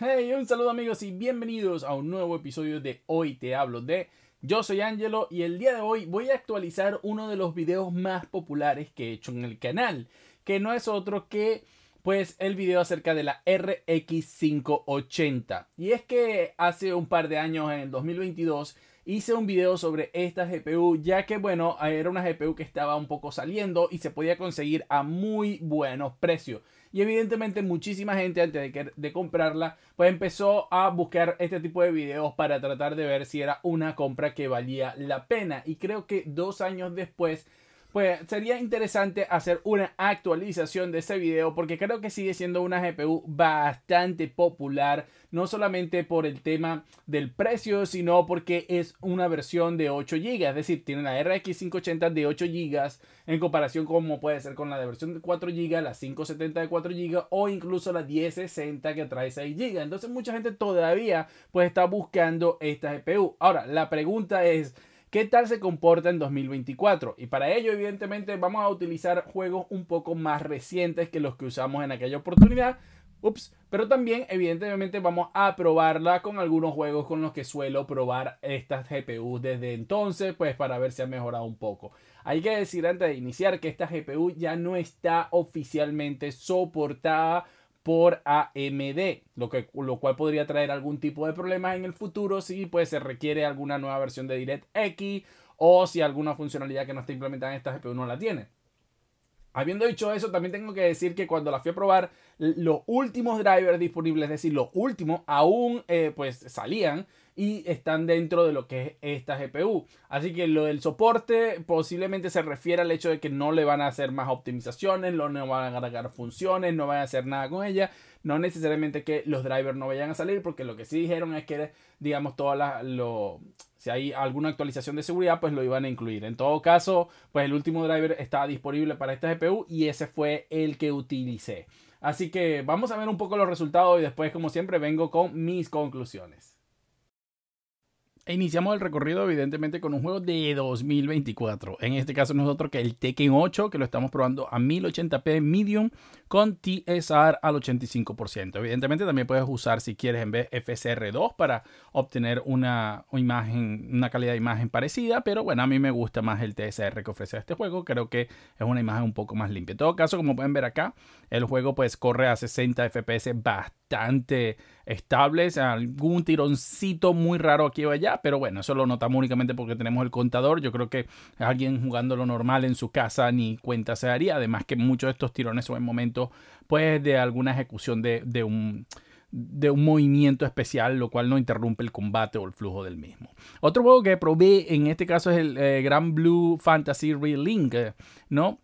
Hey, un saludo amigos y bienvenidos a un nuevo episodio de Hoy te hablo de. Yo soy Angelo y el día de hoy voy a actualizar uno de los videos más populares que he hecho en el canal, que no es otro que pues el video acerca de la RX580. Y es que hace un par de años en el 2022 hice un video sobre esta GPU, ya que bueno, era una GPU que estaba un poco saliendo y se podía conseguir a muy buenos precios. Y evidentemente muchísima gente antes de, de, comprarla, pues empezó a buscar este tipo de videos para tratar de ver si era una compra que valía la pena. Y creo que dos años después pues sería interesante hacer una actualización de este video porque creo que sigue siendo una GPU bastante popular, no solamente por el tema del precio, sino porque es una versión de 8 GB, es decir, tiene la RX 580 de 8 GB en comparación como puede ser con la de versión de 4 GB, la 570 de 4 GB o incluso la 1060 que trae 6 GB. Entonces mucha gente todavía pues está buscando esta GPU. Ahora, la pregunta es qué tal se comporta en 2024. Y para ello, evidentemente, vamos a utilizar juegos un poco más recientes que los que usamos en aquella oportunidad. Ups, pero también evidentemente vamos a probarla con algunos juegos con los que suelo probar estas GPUs desde entonces, pues para ver si ha mejorado un poco. Hay que decir antes de iniciar que esta GPU ya no está oficialmente soportada por AMD, lo, que, lo cual podría traer algún tipo de problemas en el futuro si pues, se requiere alguna nueva versión de DirectX o si alguna funcionalidad que no está implementada en esta GPU no la tiene. Habiendo dicho eso, también tengo que decir que cuando la fui a probar, los últimos drivers disponibles, es decir, los últimos, aún eh, pues salían y están dentro de lo que es esta GPU. Así que lo del soporte posiblemente se refiere al hecho de que no le van a hacer más optimizaciones, no van a agregar funciones, no van a hacer nada con ella. No necesariamente que los drivers no vayan a salir, porque lo que sí dijeron es que, digamos, todas las, si hay alguna actualización de seguridad, pues lo iban a incluir. En todo caso, pues el último driver está disponible para esta GPU y ese fue el que utilicé. Así que vamos a ver un poco los resultados y después, como siempre, vengo con mis conclusiones. iniciamos el recorrido evidentemente con un juego de 2024. En este caso nosotros que el Tekken 8, que lo estamos probando a 1080p medium con TSR al 85%. Evidentemente también puedes usar si quieres en vez fsr 2 para obtener una, imagen, una calidad de imagen parecida, pero bueno, a mí me gusta más el TSR que ofrece este juego, creo que es una imagen un poco más limpia. En todo caso, como pueden ver acá, el juego pues corre a 60 FPS bastante estables, algún tironcito muy raro aquí o allá, pero bueno, eso lo notamos únicamente porque tenemos el contador. Yo creo que alguien jugando lo normal en su casa ni cuenta se daría, además que muchos de estos tirones son en momentos pues de alguna ejecución de, un de un movimiento especial, lo cual no interrumpe el combate o el flujo del mismo. Otro juego que probé en este caso es el eh, Grand Blue Fantasy Relink, ¿no?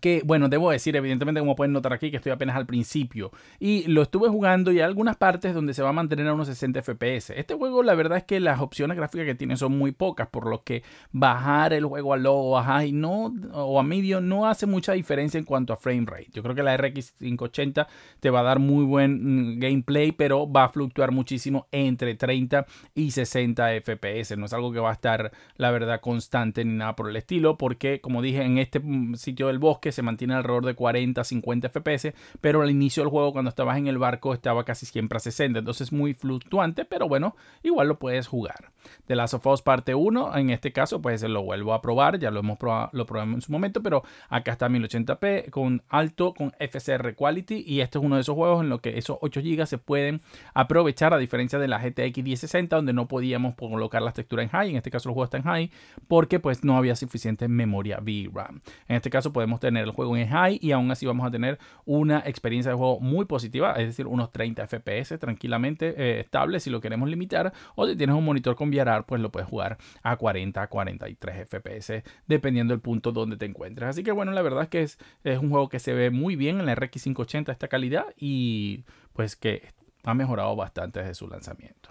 que bueno, debo decir, evidentemente como pueden notar aquí, que estoy apenas al principio. Y lo estuve jugando y hay algunas partes donde se va a mantener a unos 60 FPS. Este juego la verdad es que las opciones gráficas que tiene son muy pocas, por lo que bajar el juego a low o a no, o a medio no hace mucha diferencia en cuanto a frame rate. Yo creo que la RX 580 te va a dar muy buen mm, gameplay, pero va a fluctuar muchísimo entre 30 y 60 FPS. No es algo que va a estar, la verdad, constante ni nada por el estilo, porque como dije, en este mm, sitio del bosque, que se mantiene alrededor de 40, 50 FPS, pero al inicio del juego cuando estabas en el barco estaba casi siempre a 60, entonces es muy fluctuante, pero bueno, igual lo puedes jugar. De Last of Us parte 1, en este caso pues lo vuelvo a probar, ya lo hemos probado, lo probamos en su momento, pero acá está 1080p con alto, con FCR Quality y este es uno de esos juegos en los que esos 8 GB se pueden aprovechar a diferencia de la GTX 1060 donde no podíamos colocar las texturas en high, en este caso el juego está en high porque pues no había suficiente memoria VRAM. En este caso podemos tener el juego en high y aún así vamos a tener una experiencia de juego muy positiva, es decir, unos 30 FPS tranquilamente eh, estable si lo queremos limitar o si tienes un monitor con VRAR pues lo puedes jugar a 40 a 43 FPS dependiendo del punto donde te encuentres. Así que bueno, la verdad es que es, es un juego que se ve muy bien en la RX 580 esta calidad y pues que ha mejorado bastante desde su lanzamiento.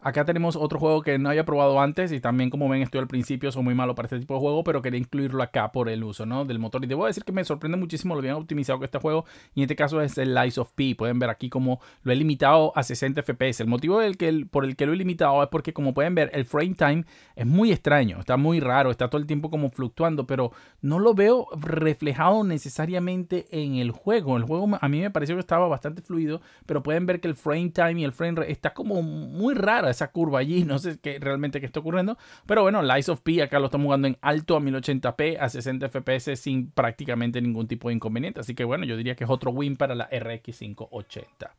Acá tenemos otro juego que no había probado antes y también como ven estoy al principio, soy muy malo para este tipo de juego, pero quería incluirlo acá por el uso ¿no? del motor. Y debo decir que me sorprende muchísimo lo bien optimizado que este juego y en este caso es el Lies of P. Pueden ver aquí como lo he limitado a 60 FPS. El motivo del que, por el que lo he limitado es porque como pueden ver el frame time es muy extraño, está muy raro, está todo el tiempo como fluctuando, pero no lo veo reflejado necesariamente en el juego. El juego a mí me pareció que estaba bastante fluido, pero pueden ver que el frame time y el frame rate está como muy raro esa curva allí, no sé qué, realmente qué está ocurriendo, pero bueno, Lies of P acá lo estamos jugando en alto a 1080p, a 60 fps sin prácticamente ningún tipo de inconveniente, así que bueno, yo diría que es otro win para la RX 580.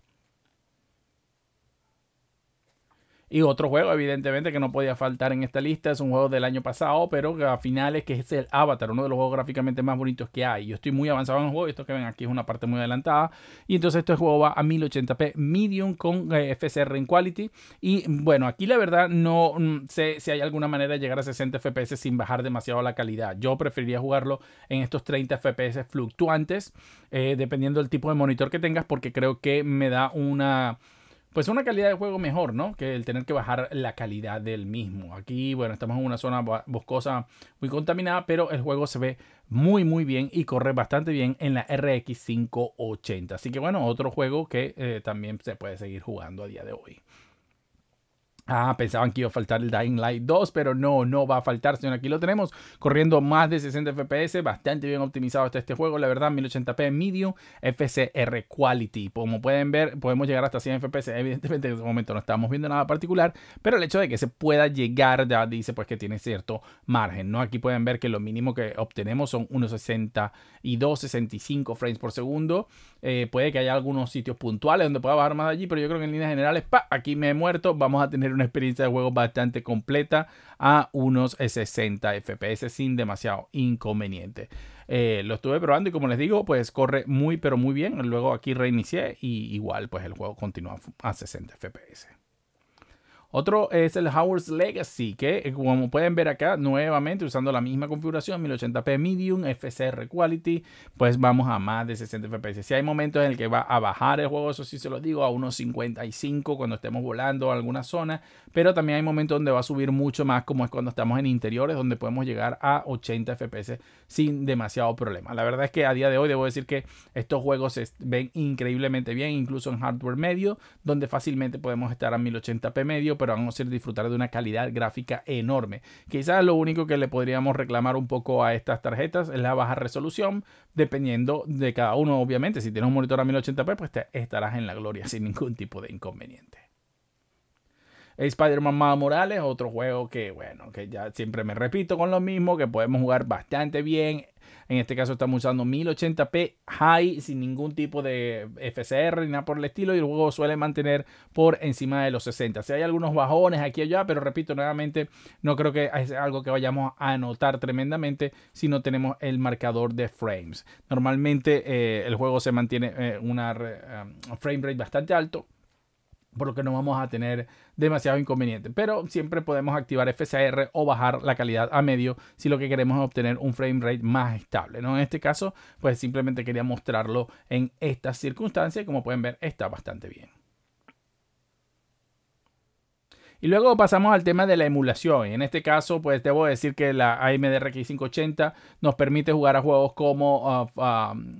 Y otro juego, evidentemente, que no podía faltar en esta lista, es un juego del año pasado, pero a finales, que es el Avatar, uno de los juegos gráficamente más bonitos que hay. Yo estoy muy avanzado en el juego, esto que ven aquí es una parte muy adelantada. Y entonces este juego va a 1080p medium con eh, FSR en quality. Y bueno, aquí la verdad no mm, sé si hay alguna manera de llegar a 60 FPS sin bajar demasiado la calidad. Yo preferiría jugarlo en estos 30 FPS fluctuantes, eh, dependiendo del tipo de monitor que tengas, porque creo que me da una pues una calidad de juego mejor, ¿no? Que el tener que bajar la calidad del mismo. Aquí, bueno, estamos en una zona boscosa muy contaminada, pero el juego se ve muy, muy bien y corre bastante bien en la RX 580. Así que, bueno, otro juego que eh, también se puede seguir jugando a día de hoy. Ah, pensaban que iba a faltar el Dying Light 2, pero no, no va a faltar, señor. Aquí lo tenemos, corriendo más de 60 FPS, bastante bien optimizado está este juego, la verdad, 1080p medium FCR quality. Como pueden ver, podemos llegar hasta 100 FPS, evidentemente en este momento no estamos viendo nada particular, pero el hecho de que se pueda llegar ya dice pues que tiene cierto margen, ¿no? Aquí pueden ver que lo mínimo que obtenemos son unos 60 y 65 frames por segundo. Eh, puede que haya algunos sitios puntuales donde pueda bajar más allí, pero yo creo que en líneas generales, pa, aquí me he muerto, vamos a tener un una experiencia de juego bastante completa a unos 60 eh, FPS sin demasiado inconveniente. Eh, lo estuve probando y como les digo, pues corre muy pero muy bien. Luego aquí reinicié y igual pues el juego continúa a 60 FPS. Otro es el Howard's Legacy, que eh, como pueden ver acá, nuevamente usando la misma configuración, 1080p medium, FCR quality, pues vamos a más de 60 FPS. Si hay momentos en el que va a bajar el juego, eso sí se los digo, a unos 55 cuando estemos volando a alguna zona, pero también hay momentos donde va a subir mucho más, como es cuando estamos en interiores, donde podemos llegar a 80 FPS sin demasiado problema. La verdad es que a día de hoy debo decir que estos juegos se ven increíblemente bien, incluso en hardware medio, donde fácilmente podemos estar a 1080p medio pero vamos a disfrutar de una calidad gráfica enorme. Quizás lo único que le podríamos reclamar un poco a estas tarjetas es la baja resolución, dependiendo de cada uno, obviamente. Si tienes un monitor a 1080p, pues estarás en la gloria sin ningún tipo de inconveniente. Spider-Man Morales, otro juego que, bueno, que ya siempre me repito con lo mismo, que podemos jugar bastante bien. En este caso estamos usando 1080p high sin ningún tipo de FCR ni nada por el estilo y el juego suele mantener por encima de los 60. Si hay algunos bajones aquí y allá, pero repito nuevamente, no creo que es algo que vayamos a notar tremendamente si no tenemos el marcador de frames. Normalmente eh, el juego se mantiene un eh, una eh, frame rate bastante alto por lo que no vamos a tener demasiado inconveniente. Pero siempre podemos activar FCR o bajar la calidad a medio si lo que queremos es obtener un frame rate más estable. ¿no? En este caso, pues simplemente quería mostrarlo en estas circunstancias. Como pueden ver, está bastante bien. Y luego pasamos al tema de la emulación. En este caso, pues debo decir que la AMD RX 580 nos permite jugar a juegos como... Uh, um,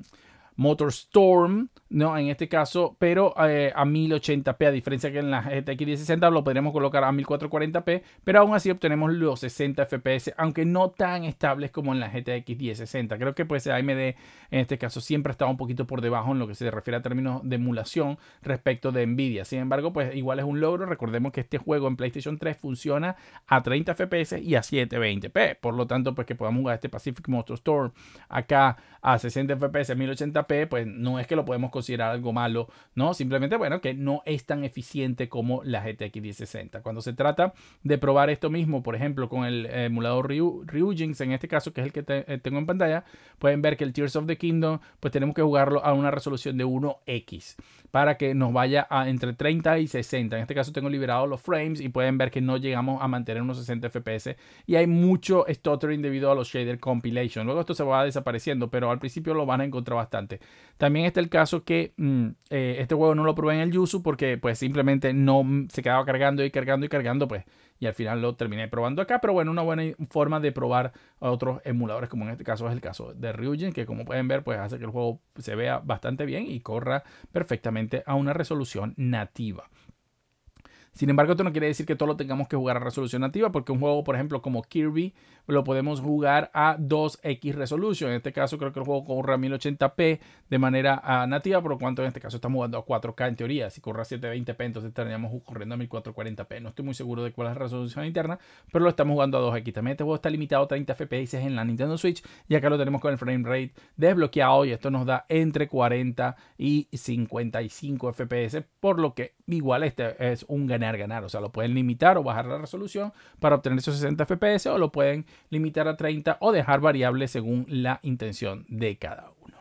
Motor Storm, ¿no? En este caso, pero eh, a 1080p, a diferencia que en la GTX 1060 lo podríamos colocar a 1440p, pero aún así obtenemos los 60 FPS, aunque no tan estables como en la GTX 1060. Creo que pues AMD en este caso siempre ha estado un poquito por debajo en lo que se refiere a términos de emulación respecto de Nvidia. Sin embargo, pues igual es un logro. Recordemos que este juego en PlayStation 3 funciona a 30 FPS y a 720p, por lo tanto, pues que podamos jugar este Pacific Motor Storm acá a 60 FPS, 1080p pues no es que lo podemos considerar algo malo, ¿no? Simplemente, bueno, que no es tan eficiente como la GTX 1060. Cuando se trata de probar esto mismo, por ejemplo, con el emulador Ryu, Ryujinx, en este caso, que es el que eh, tengo en pantalla, pueden ver que el Tears of the Kingdom, pues tenemos que jugarlo a una resolución de 1x para que nos vaya a entre 30 y 60. En este caso tengo liberado los frames y pueden ver que no llegamos a mantener unos 60 FPS y hay mucho stuttering debido a los shader compilation. Luego esto se va desapareciendo, pero al principio lo van a encontrar bastante. También está el caso que mm, eh, este juego no lo probé en el Yuzu porque pues simplemente no mm, se quedaba cargando y cargando y cargando pues y al final lo terminé probando acá, pero bueno, una buena forma de probar otros emuladores como en este caso es el caso de Ryujin que como pueden ver pues hace que el juego se vea bastante bien y corra perfectamente a una resolución nativa. Sin embargo, esto no quiere decir que todo lo tengamos que jugar a resolución nativa, porque un juego, por ejemplo, como Kirby, lo podemos jugar a 2X resolución. En este caso, creo que el juego corre a 1080p de manera ah, nativa, por lo cuanto en este caso estamos jugando a 4K en teoría. Si corra a 720p, entonces estaríamos corriendo a 1440p. No estoy muy seguro de cuál es la resolución interna, pero lo estamos jugando a 2X. También este juego está limitado a 30 FPS en la Nintendo Switch, y acá lo tenemos con el frame rate desbloqueado, y esto nos da entre 40 y 55 FPS, por lo que igual este es un ganador ganar, O sea, lo pueden limitar o bajar la resolución para obtener esos 60 FPS o lo pueden limitar a 30 o dejar variable según la intención de cada uno.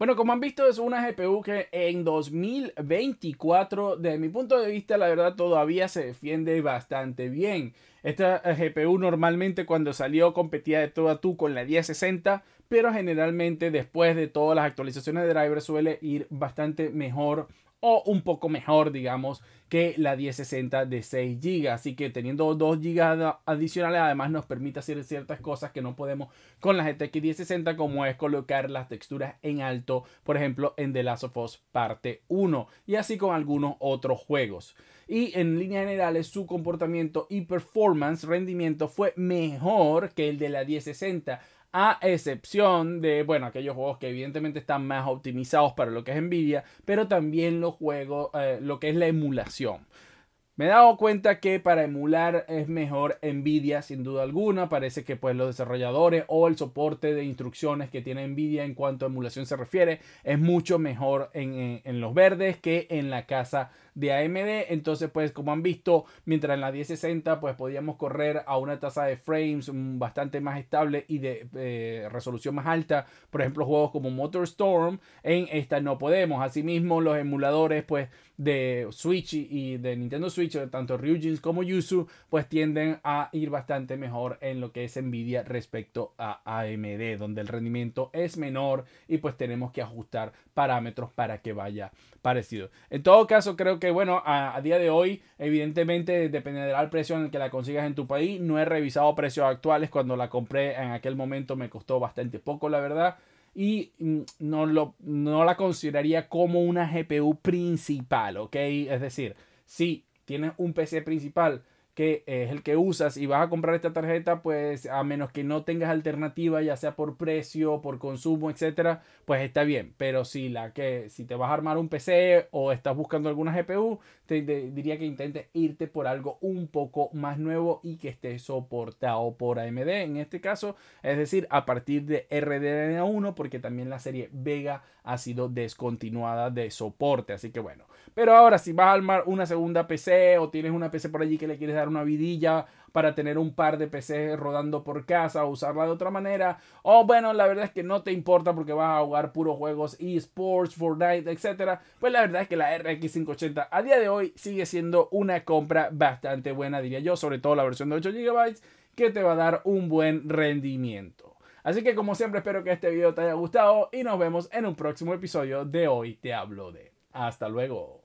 Bueno, como han visto, es una GPU que en 2024, desde mi punto de vista, la verdad todavía se defiende bastante bien. Esta eh, GPU normalmente cuando salió competía de todo a tú con la 1060, pero generalmente después de todas las actualizaciones de driver suele ir bastante mejor o un poco mejor, digamos, que la 1060 de 6 GB. Así que teniendo 2 GB adicionales, además nos permite hacer ciertas cosas que no podemos con la GTX 1060, como es colocar las texturas en alto, por ejemplo, en The Last of Us Parte 1, y así con algunos otros juegos. Y en líneas generales, su comportamiento y performance, rendimiento, fue mejor que el de la 1060 a excepción de, bueno, aquellos juegos que evidentemente están más optimizados para lo que es Nvidia, pero también los juegos, eh, lo que es la emulación. Me he dado cuenta que para emular es mejor Nvidia sin duda alguna. Parece que pues los desarrolladores o el soporte de instrucciones que tiene Nvidia en cuanto a emulación se refiere es mucho mejor en, en los verdes que en la casa de AMD. Entonces, pues como han visto, mientras en la 1060 pues podíamos correr a una tasa de frames mm, bastante más estable y de eh, resolución más alta. Por ejemplo, juegos como Motor Storm, en esta no podemos. Asimismo, los emuladores pues de Switch y de Nintendo Switch, tanto Ryujin como Yuzu, pues tienden a ir bastante mejor en lo que es Nvidia respecto a AMD, donde el rendimiento es menor y pues tenemos que ajustar parámetros para que vaya parecido. En todo caso, creo que bueno, a, día de hoy evidentemente dependerá del precio en el que la consigas en tu país. No he revisado precios actuales, cuando la compré en aquel momento me costó bastante poco, la verdad. Y mm, no, lo, no la consideraría como una GPU principal, ¿ok? Es decir, si tienes un PC principal que es el que usas y vas a comprar esta tarjeta, pues a menos que no tengas alternativa, ya sea por precio, por consumo, etcétera, pues está bien. Pero si la que si te vas a armar un PC o estás buscando alguna GPU, te, diría que intentes irte por algo un poco más nuevo y que esté soportado por AMD en este caso, es decir, a partir de RDNA1, porque también la serie Vega ha sido descontinuada de soporte, así que bueno. Pero ahora si vas a armar una segunda PC o tienes una PC por allí que le quieres dar una vidilla para tener un par de PCs rodando por casa o usarla de otra manera. O bueno, la verdad es que no te importa porque vas a jugar puros juegos eSports, Fortnite, etcétera. Pues la verdad es que la RX 580 a día de hoy sigue siendo una compra bastante buena, diría yo, sobre todo la versión de 8 GB que te va a dar un buen rendimiento. Así que como siempre espero que este video te haya gustado y nos vemos en un próximo episodio de Hoy Te Hablo de. Hasta luego.